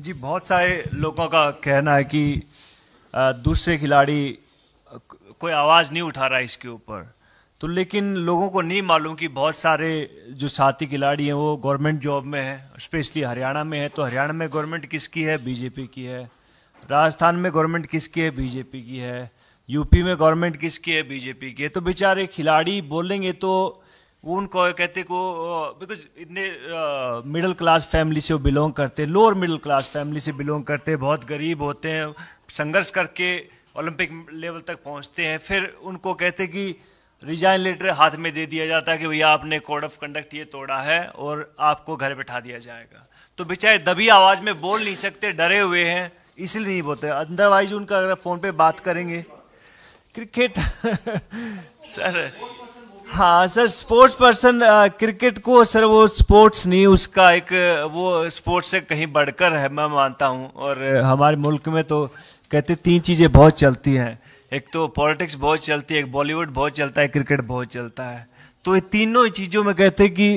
जी बहुत सारे लोगों का कहना है कि दूसरे खिलाड़ी कोई आवाज़ नहीं उठा रहा है इसके ऊपर तो लेकिन लोगों को नहीं मालूम कि बहुत सारे जो साथी खिलाड़ी हैं वो गवर्नमेंट जॉब में है स्पेशली हरियाणा में है तो हरियाणा में गवर्नमेंट किसकी है बीजेपी की है राजस्थान में गवर्नमेंट किसकी है बीजेपी की है यूपी में गवर्नमेंट किसकी है बीजेपी की है तो बेचारे खिलाड़ी बोलेंगे तो वो उनको कहते को बिकॉज इतने मिडिल क्लास फैमिली से वो बिलोंग करते लोअर मिडिल क्लास फैमिली से बिलोंग करते बहुत गरीब होते हैं संघर्ष करके ओलंपिक लेवल तक पहुंचते हैं फिर उनको कहते कि रिजाइन लेटर हाथ में दे दिया जाता है कि भैया आपने कोड ऑफ कंडक्ट ये तोड़ा है और आपको घर बैठा दिया जाएगा तो बेचारे दबी आवाज़ में बोल नहीं सकते डरे हुए हैं इसलिए नहीं बोलते अदरवाइज उनका अगर फ़ोन पे बात करेंगे क्रिकेट सर हाँ सर स्पोर्ट्स पर्सन क्रिकेट को सर वो स्पोर्ट्स नहीं उसका एक वो स्पोर्ट्स से कहीं बढ़कर है मैं मानता हूँ और हमारे मुल्क में तो कहते तीन चीज़ें बहुत चलती हैं एक तो पॉलिटिक्स बहुत चलती है एक बॉलीवुड बहुत चलता है क्रिकेट बहुत चलता है तो ये तीनों चीज़ों में कहते कि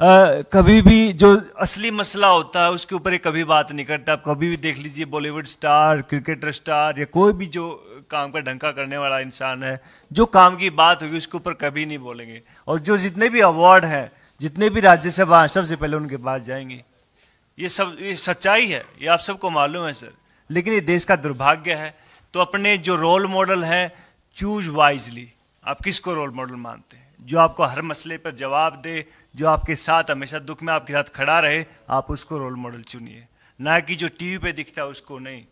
आ, कभी भी जो असली मसला होता है उसके ऊपर कभी बात नहीं करता आप कभी भी देख लीजिए बॉलीवुड स्टार क्रिकेटर स्टार या कोई भी जो काम का ढंका करने वाला इंसान है जो काम की बात होगी उसके ऊपर कभी नहीं बोलेंगे और जो जितने भी अवार्ड हैं जितने भी राज्यसभा हैं सबसे पहले उनके पास जाएंगे ये सब ये सच्चाई है ये आप सबको मालूम है सर लेकिन ये देश का दुर्भाग्य है तो अपने जो रोल मॉडल हैं चूज वाइजली आप किसको रोल मॉडल मानते हैं जो आपको हर मसले पर जवाब दे जो आपके साथ हमेशा दुख में आपके साथ खड़ा रहे आप उसको रोल मॉडल चुनिए ना कि जो टीवी पे दिखता है उसको नहीं